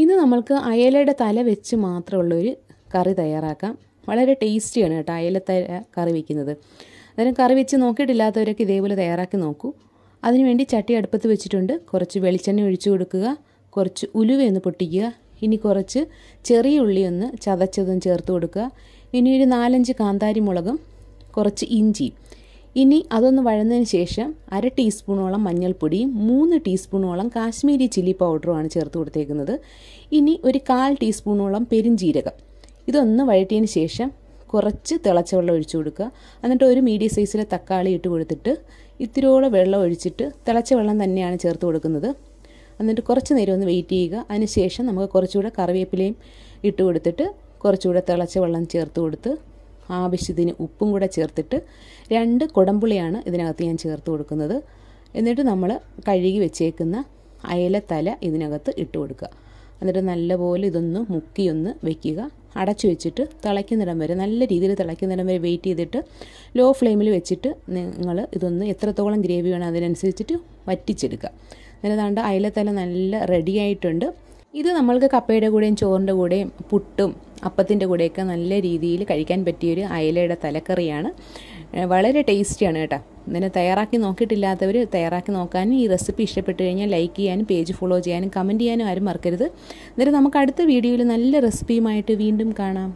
ഇന്ന് നമ്മൾക്ക് അയലയുടെ തല വെച്ച് മാത്രമുള്ളൊരു കറി തയ്യാറാക്കാം വളരെ ടേസ്റ്റിയാണ് കേട്ടോ അയലത്തല കറി വയ്ക്കുന്നത് അന്നേരം കറി വെച്ച് നോക്കിയിട്ടില്ലാത്തവരൊക്കെ ഇതേപോലെ തയ്യാറാക്കി നോക്കൂ അതിനുവേണ്ടി ചട്ടി അടുപ്പത്ത് വെച്ചിട്ടുണ്ട് കുറച്ച് വെളിച്ചെണ്ണ ഒഴിച്ചു കൊടുക്കുക കുറച്ച് ഉലുവയൊന്ന് പൊട്ടിക്കുക ഇനി കുറച്ച് ചെറിയ ഉള്ളി ഒന്ന് ചതച്ചതും ചേർത്ത് കൊടുക്കുക ഇനി ഒരു നാലഞ്ച് കാന്താരി മുളകും കുറച്ച് ഇഞ്ചി ഇനി അതൊന്ന് വഴന്നതിന് ശേഷം അര ടീസ്പൂണോളം മഞ്ഞൾപ്പൊടിയും മൂന്ന് ടീസ്പൂണോളം കാശ്മീരി ചില്ലി പൗഡറുമാണ് ചേർത്ത് കൊടുത്തേക്കുന്നത് ഇനി ഒരു കാൽ ടീസ്പൂണോളം പെരുംജീരകം ഇതൊന്ന് വഴറ്റിയതിന് ശേഷം കുറച്ച് തിളച്ച വെള്ളം ഒഴിച്ചു കൊടുക്കുക എന്നിട്ട് ഒരു മീഡിയം സൈസിലെ തക്കാളി ഇട്ട് കൊടുത്തിട്ട് ഇത്തിരിയോളം വെള്ളം ഒഴിച്ചിട്ട് തിളച്ച വെള്ളം തന്നെയാണ് ചേർത്ത് കൊടുക്കുന്നത് എന്നിട്ട് കുറച്ച് നേരം ഒന്ന് വെയിറ്റ് ചെയ്യുക അതിനുശേഷം നമുക്ക് കുറച്ചുകൂടെ കറിവേപ്പിലയും ഇട്ട് കൊടുത്തിട്ട് കുറച്ചുകൂടെ തിളച്ച വെള്ളം ചേർത്ത് കൊടുത്ത് ആവശ്യത്തിന് ഉപ്പും കൂടെ ചേർത്തിട്ട് രണ്ട് കുടമ്പുളിയാണ് ഇതിനകത്ത് ഞാൻ ചേർത്ത് കൊടുക്കുന്നത് എന്നിട്ട് നമ്മൾ കഴുകി വെച്ചേക്കുന്ന അയലത്തല ഇതിനകത്ത് ഇട്ട് കൊടുക്കുക എന്നിട്ട് നല്ലപോലെ ഇതൊന്ന് മുക്കിയൊന്ന് വെക്കുക അടച്ചു വെച്ചിട്ട് തിളയ്ക്കുന്നിടം വരെ നല്ല രീതിയിൽ തിളയ്ക്കുന്നിടം വരെ വെയിറ്റ് ചെയ്തിട്ട് ലോ ഫ്ലെയിമിൽ വെച്ചിട്ട് നിങ്ങൾ ഇതൊന്ന് എത്രത്തോളം ഗ്രേവി വേണം അതിനനുസരിച്ചിട്ട് വറ്റിച്ചെടുക്കുക എന്നിട്ടാണ്ട് അതാണ്ട് അയിലത്തല നല്ല റെഡി ആയിട്ടുണ്ട് ഇത് നമ്മൾക്ക് കപ്പയുടെ കൂടെയും ചോറിൻ്റെ കൂടെയും പുട്ടും അപ്പത്തിൻ്റെ കൂടെയൊക്കെ നല്ല രീതിയിൽ കഴിക്കാൻ പറ്റിയൊരു അയലയുടെ തലക്കറിയാണ് വളരെ ടേസ്റ്റിയാണ് കേട്ടോ ഇങ്ങനെ തയ്യാറാക്കി നോക്കിയിട്ടില്ലാത്തവർ തയ്യാറാക്കി നോക്കാനും ഈ റെസിപ്പി ഇഷ്ടപ്പെട്ട് കഴിഞ്ഞാൽ ലൈക്ക് ചെയ്യാനും പേജ് ഫോളോ ചെയ്യാനും കമൻറ്റ് ചെയ്യാനും ആരും മറക്കരുത് എന്നിട്ട് നമുക്ക് അടുത്ത വീഡിയോയിൽ നല്ല റെസിപ്പിയുമായിട്ട് വീണ്ടും കാണാം